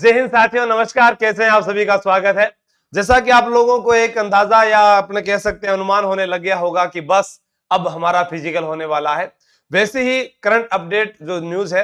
जय हिंद साथियों नमस्कार कैसे हैं आप सभी का स्वागत है जैसा कि आप लोगों को एक अंदाजा या अपने कह सकते हैं अनुमान होने लग गया होगा कि बस अब हमारा फिजिकल होने वाला है वैसे ही करंट अपडेट जो न्यूज है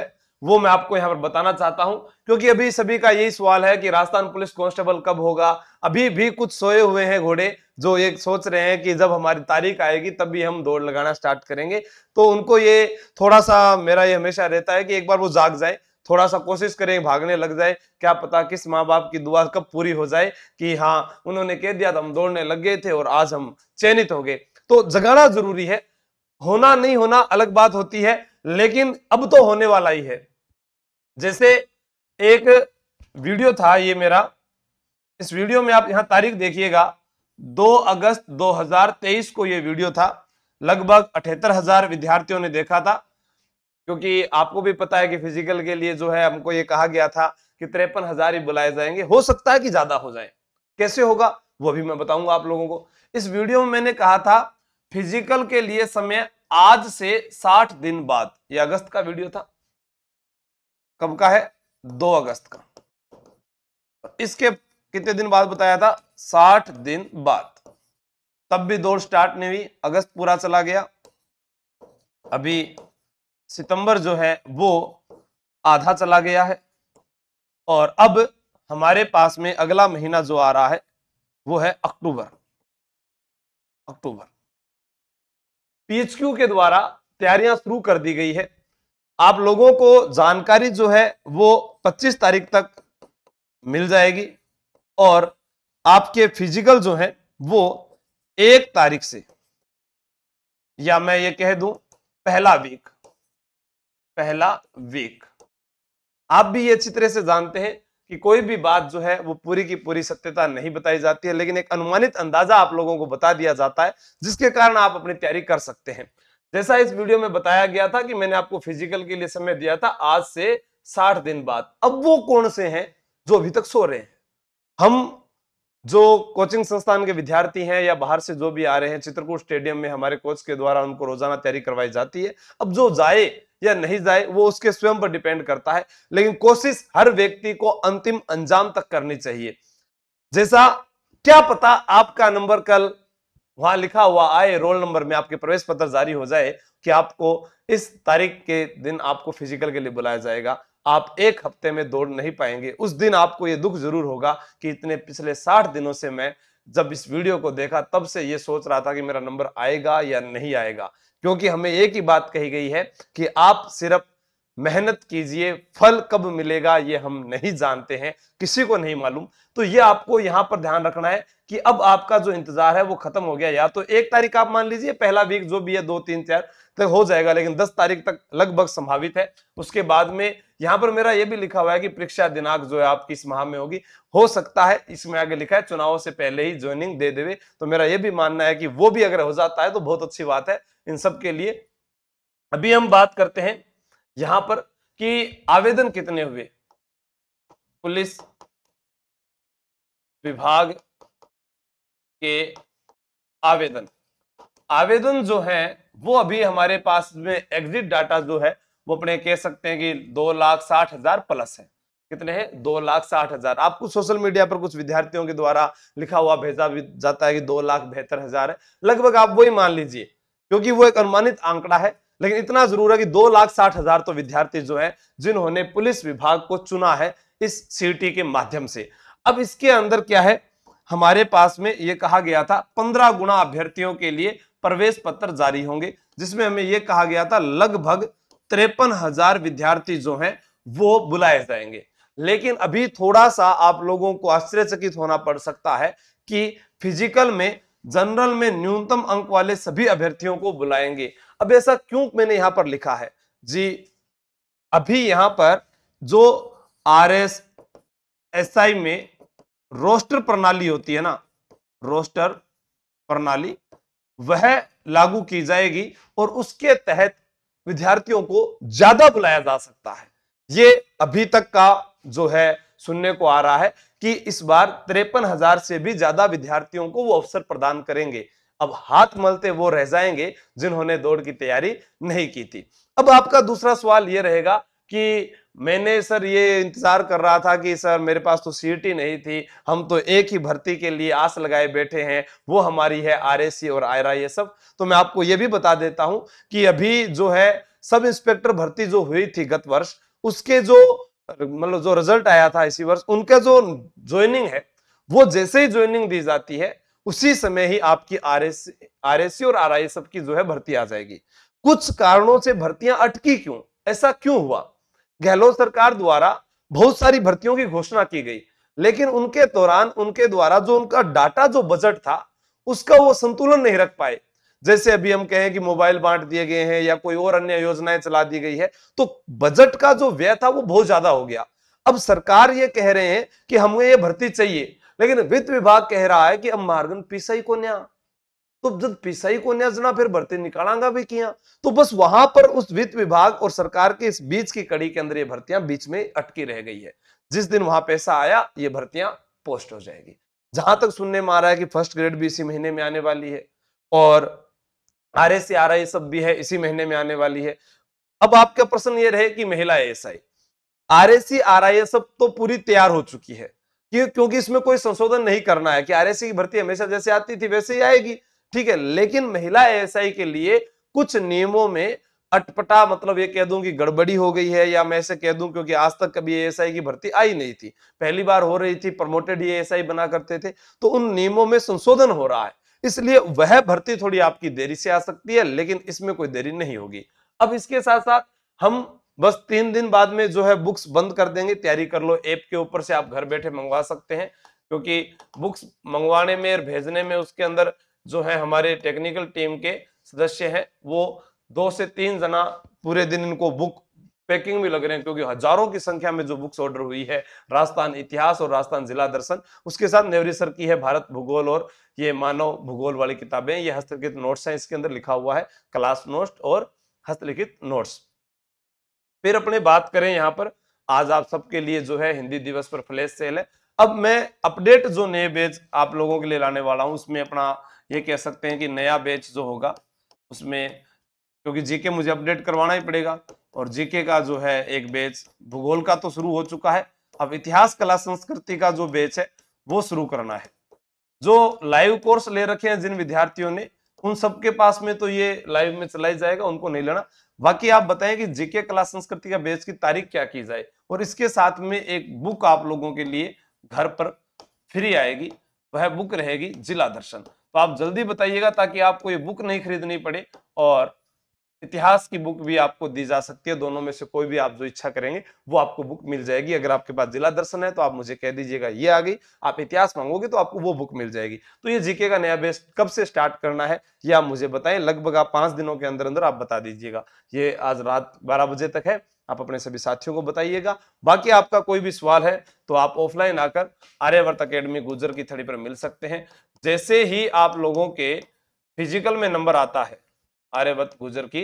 वो मैं आपको यहाँ पर बताना चाहता हूँ क्योंकि अभी सभी का यही सवाल है कि राजस्थान पुलिस कांस्टेबल कब होगा अभी भी कुछ सोए हुए हैं घोड़े जो ये सोच रहे हैं कि जब हमारी तारीख आएगी तब भी हम दौड़ लगाना स्टार्ट करेंगे तो उनको ये थोड़ा सा मेरा ये हमेशा रहता है कि एक बार वो जाग जाए थोड़ा सा कोशिश करें भागने लग जाए क्या पता किस माँ बाप की दुआ कब पूरी हो जाए कि हाँ उन्होंने कह दिया था तो हम दौड़ने लग गए थे और आज हम चयनित हो गए तो जगाना जरूरी है होना नहीं होना अलग बात होती है लेकिन अब तो होने वाला ही है जैसे एक वीडियो था ये मेरा इस वीडियो में आप यहां तारीख देखिएगा 2 अगस्त 2023 को ये वीडियो था लगभग अठहत्तर हजार विद्यार्थियों ने देखा था क्योंकि आपको भी पता है कि फिजिकल के लिए जो है हमको ये कहा गया था कि तिरपन हजार ही बुलाए जाएंगे हो सकता है कि ज्यादा हो जाए कैसे होगा वो भी मैं बताऊंगा आप लोगों को इस वीडियो में मैंने कहा था फिजिकल के लिए समय आज से 60 दिन बाद ये अगस्त का वीडियो था कब का है 2 अगस्त का इसके कितने दिन बाद बताया था 60 दिन बाद तब भी दौड़ स्टार्ट नहीं हुई अगस्त पूरा चला गया अभी सितंबर जो है वो आधा चला गया है और अब हमारे पास में अगला महीना जो आ रहा है वो है अक्टूबर अक्टूबर पीएचक्यू के द्वारा तैयारियां शुरू कर दी गई है आप लोगों को जानकारी जो है वो 25 तारीख तक मिल जाएगी और आपके फिजिकल जो है वो एक तारीख से या मैं ये कह दूं पहला वीक पहला वीक आप भी ये अच्छी तरह से जानते हैं कि कोई भी बात जो है वो पूरी की पूरी सत्यता नहीं बताई जाती है लेकिन एक अनुमानित अंदाजा आप लोगों को बता दिया जाता है जिसके कारण आप अपनी तैयारी कर सकते हैं जैसा इस वीडियो में बताया गया था कि मैंने आपको फिजिकल के लिए समय दिया था आज से साठ दिन बाद अब वो कौन से हैं जो अभी तक सो रहे हैं हम जो कोचिंग संस्थान के विद्यार्थी हैं या बाहर से जो भी आ रहे हैं चित्रकूट स्टेडियम में हमारे कोच के द्वारा उनको रोजाना तैयारी करवाई जाती है अब जो जाए या नहीं जाए वो उसके स्वयं पर डिपेंड करता है लेकिन कोशिश हर व्यक्ति को अंतिम अंजाम तक करनी चाहिए जैसा क्या पता आपका नंबर कल वहां लिखा हुआ आए रोल नंबर में आपके प्रवेश पत्र जारी हो जाए कि आपको इस तारीख के दिन आपको फिजिकल के लिए बुलाया जाएगा आप एक हफ्ते में दौड़ नहीं पाएंगे उस दिन आपको ये दुख जरूर होगा कि इतने पिछले साठ दिनों से मैं जब इस वीडियो को देखा तब से ये सोच रहा था कि मेरा नंबर आएगा या नहीं आएगा क्योंकि हमें एक ही बात कही गई है कि आप सिर्फ मेहनत कीजिए फल कब मिलेगा ये हम नहीं जानते हैं किसी को नहीं मालूम तो ये आपको यहाँ पर ध्यान रखना है कि अब आपका जो इंतजार है वो खत्म हो गया या तो एक तारीख आप मान लीजिए पहला वीक जो भी है दो तीन चार तक तो हो जाएगा लेकिन दस तारीख तक लगभग संभावित है उसके बाद में यहाँ पर मेरा ये भी लिखा हुआ है कि परीक्षा दिनांक जो है आपकी इस माह में होगी हो सकता है इसमें आगे लिखा है चुनाव से पहले ही ज्वाइनिंग दे देवे तो मेरा यह भी मानना है कि वो भी अगर हो जाता है तो बहुत अच्छी बात है इन सब के लिए अभी हम बात करते हैं यहां पर कि आवेदन कितने हुए पुलिस विभाग के आवेदन आवेदन जो है वो अभी हमारे पास में एग्जिट डाटा जो है वो अपने कह सकते हैं कि दो लाख साठ हजार प्लस है कितने हैं दो लाख साठ हजार आपको सोशल मीडिया पर कुछ विद्यार्थियों के द्वारा लिखा हुआ भेजा भी जाता है कि दो लाख बेहतर हजार है लगभग आप वही मान लीजिए क्योंकि वो एक अनुमानित आंकड़ा है लेकिन इतना जरूर है कि दो लाख साठ हजार तो विद्यार्थी जो है जिन्होंने पुलिस विभाग को चुना है इस सीटी के माध्यम से अब इसके अंदर क्या है हमारे पास में ये कहा गया था पंद्रह गुना अभ्यर्थियों के लिए प्रवेश पत्र जारी होंगे जिसमें हमें यह कहा गया था लगभग तिरपन हजार विद्यार्थी जो हैं वो बुलाए जाएंगे लेकिन अभी थोड़ा सा आप लोगों को आश्चर्यचकित होना पड़ सकता है कि फिजिकल में जनरल में न्यूनतम अंक वाले सभी अभ्यर्थियों को बुलाएंगे अब ऐसा क्यों मैंने यहां पर लिखा है जी अभी यहां पर जो आर एस एस आई में रोस्टर प्रणाली होती है ना रोस्टर प्रणाली वह लागू की जाएगी और उसके तहत विद्यार्थियों को ज्यादा बुलाया जा सकता है ये अभी तक का जो है सुनने को आ रहा है कि इस बार तिरपन हजार से भी ज्यादा विद्यार्थियों को वो अवसर प्रदान करेंगे अब हाथ मलते वो रह जाएंगे जिन्होंने दौड़ की तैयारी नहीं की थी अब आपका दूसरा सवाल ये रहेगा कि मैंने सर ये इंतज़ार कर रहा था कि सर मेरे पास तो सीटी नहीं थी हम तो एक ही भर्ती के लिए आस लगाए बैठे हैं वो हमारी है आरएसी और आयरा ये सब तो मैं आपको ये भी बता देता हूं कि अभी जो है सब इंस्पेक्टर भर्ती जो हुई थी गत वर्ष उसके जो मतलब जो रिजल्ट आया था इसी वर्ष उनका जो ज्वाइनिंग है वो जैसे ही ज्वाइनिंग दी जाती है उसी समय ही आपकी आर एस और आर की जो है भर्ती आ जाएगी कुछ कारणों से भर्तियां अटकी क्यों ऐसा क्यों हुआ गहलोत सरकार द्वारा बहुत सारी भर्तियों की घोषणा की गई लेकिन उनके दौरान उनके द्वारा जो उनका डाटा जो बजट था उसका वो संतुलन नहीं रख पाए जैसे अभी हम कहें कि मोबाइल बांट दिए गए हैं या कोई और अन्य योजनाएं चला दी गई है तो बजट का जो व्यय था वो बहुत ज्यादा हो गया अब सरकार ये कह रहे हैं कि हमें ये भर्ती चाहिए लेकिन वित्त विभाग कह रहा है कि अब मार्गन पिसाई को न्या तो जब पिसाई को न्या जना फिर भर्ती निकालांगा भी किया तो बस वहां पर उस वित्त विभाग और सरकार के इस बीच की कड़ी के अंदर ये भर्तियां बीच में अटकी रह गई है जिस दिन वहां पैसा आया ये भर्तियां पोस्ट हो जाएगी जहां तक सुनने में आ रहा है कि फर्स्ट ग्रेड भी इसी महीने में आने वाली है और आर एस आर आई सब भी है इसी महीने में आने वाली है अब आपका प्रश्न ये रहे कि महिला S I R S R I सब तो पूरी तैयार हो चुकी है कि क्योंकि इसमें कोई संशोधन नहीं करना है कि आरएससी की भर्ती हमेशा जैसे आती थी वैसे ही आएगी ठीक है लेकिन महिला एएसआई के लिए कुछ नियमों में अटपटा मतलब ये कह दूं कि गड़बड़ी हो गई है या मैं ऐसे कह दूं क्योंकि आज तक कभी एएसआई की भर्ती आई नहीं थी पहली बार हो रही थी प्रमोटेड एएसआई बना करते थे तो उन नियमों में संशोधन हो रहा है इसलिए वह भर्ती थोड़ी आपकी देरी से आ सकती है लेकिन इसमें कोई देरी नहीं होगी अब इसके साथ साथ हम बस तीन दिन बाद में जो है बुक्स बंद कर देंगे तैयारी कर लो ऐप के ऊपर से आप घर बैठे मंगवा सकते हैं क्योंकि बुक्स मंगवाने में और भेजने में उसके अंदर जो है हमारे टेक्निकल टीम के सदस्य हैं वो दो से तीन जना पूरे दिन इनको बुक पैकिंग भी लग रहे हैं क्योंकि हजारों की संख्या में जो बुक्स ऑर्डर हुई है राजस्थान इतिहास और राजस्थान जिला दर्शन उसके साथ नेवरी सर की है भारत भूगोल और ये मानव भूगोल वाली किताबें ये हस्तलिखित नोट्स हैं इसके अंदर लिखा हुआ है क्लास नोट्स और हस्तलिखित नोट्स फिर अपने बात करें यहाँ पर आज आप सबके लिए जो है हिंदी दिवस पर फ्लैश सेल है अब मैं अपडेट जो नए बेच आप लोगों के लिए लाने वाला हूँ उसमें अपना ये कह सकते हैं कि नया बेच जो होगा उसमें क्योंकि जीके मुझे अपडेट करवाना ही पड़ेगा और जीके का जो है एक बेच भूगोल का तो शुरू हो चुका है अब इतिहास कला संस्कृति का जो बेच है वो शुरू करना है जो लाइव कोर्स ले रखे हैं जिन विद्यार्थियों ने उन सबके पास में तो ये लाइव में चलाई जाएगा उनको नहीं लेना बाकी आप बताएं कि जीके कला संस्कृति का बेच की तारीख क्या की जाए और इसके साथ में एक बुक आप लोगों के लिए घर पर फ्री आएगी वह बुक रहेगी जिला दर्शन तो आप जल्दी बताइएगा ताकि आपको ये बुक नहीं खरीदनी पड़े और इतिहास की बुक भी आपको दी जा सकती है दोनों में से कोई भी आप जो इच्छा करेंगे वो आपको बुक मिल जाएगी अगर आपके पास जिला दर्शन है तो आप मुझे कह दीजिएगा ये आ गई आप इतिहास मांगोगे तो आपको वो बुक मिल जाएगी तो ये जीके का नया बेस कब से स्टार्ट करना है ये आप मुझे बताएं लगभग आप पांच दिनों के अंदर अंदर आप बता दीजिएगा ये आज रात बारह बजे तक है आप अपने सभी साथियों को बताइएगा बाकी आपका कोई भी सवाल है तो आप ऑफलाइन आकर आर्यवर्त अकेडमी गुजर की थड़ी पर मिल सकते हैं जैसे ही आप लोगों के फिजिकल में नंबर आता है आर्यवत गुजर की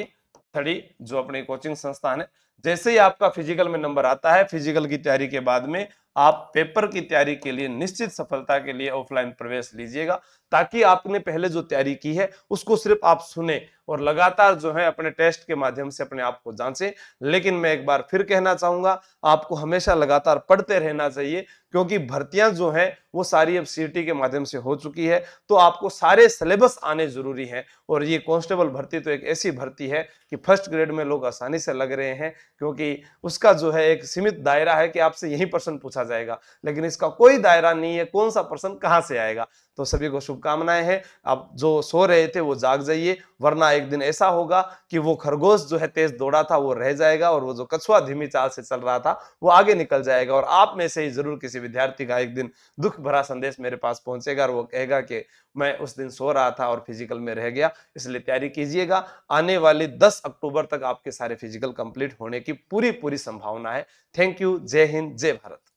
थड़ी जो अपनी कोचिंग संस्थान है जैसे ही आपका फिजिकल में नंबर आता है फिजिकल की तैयारी के बाद में आप पेपर की तैयारी के लिए निश्चित सफलता के लिए ऑफलाइन प्रवेश लीजिएगा ताकि आपने पहले जो तैयारी की है उसको सिर्फ आप सुने और लगातार जो है अपने टेस्ट के माध्यम से अपने आप को जांचें लेकिन मैं एक बार फिर कहना चाहूंगा आपको हमेशा लगातार पढ़ते रहना चाहिए क्योंकि भर्तियां जो है वो सारी अब सी e के माध्यम से हो चुकी है तो आपको सारे सिलेबस आने जरूरी है और ये कॉन्स्टेबल भर्ती तो एक ऐसी भर्ती है कि फर्स्ट ग्रेड में लोग आसानी से लग रहे हैं क्योंकि उसका जो है एक सीमित दायरा है कि आपसे यही प्रश्न पूछा जाएगा लेकिन इसका कोई दायरा नहीं है कौन सा प्रश्न कहाँ से आएगा तो सभी को शुभकामनाएं हैं आप जो सो रहे थे वो जाग जाइए वरना एक दिन ऐसा होगा कि वो खरगोश जो है तेज दौड़ा था वो रह जाएगा और वो जो कछुआ धीमी चाल से चल रहा था वो आगे निकल जाएगा और आप में से ही जरूर किसी विद्यार्थी का एक दिन दुख भरा संदेश मेरे पास पहुंचेगा और वो कहेगा कि मैं उस दिन सो रहा था और फिजिकल में रह गया इसलिए तैयारी कीजिएगा आने वाले 10 अक्टूबर तक आपके सारे फिजिकल कंप्लीट होने की पूरी पूरी संभावना है थैंक यू जय हिंद जय भारत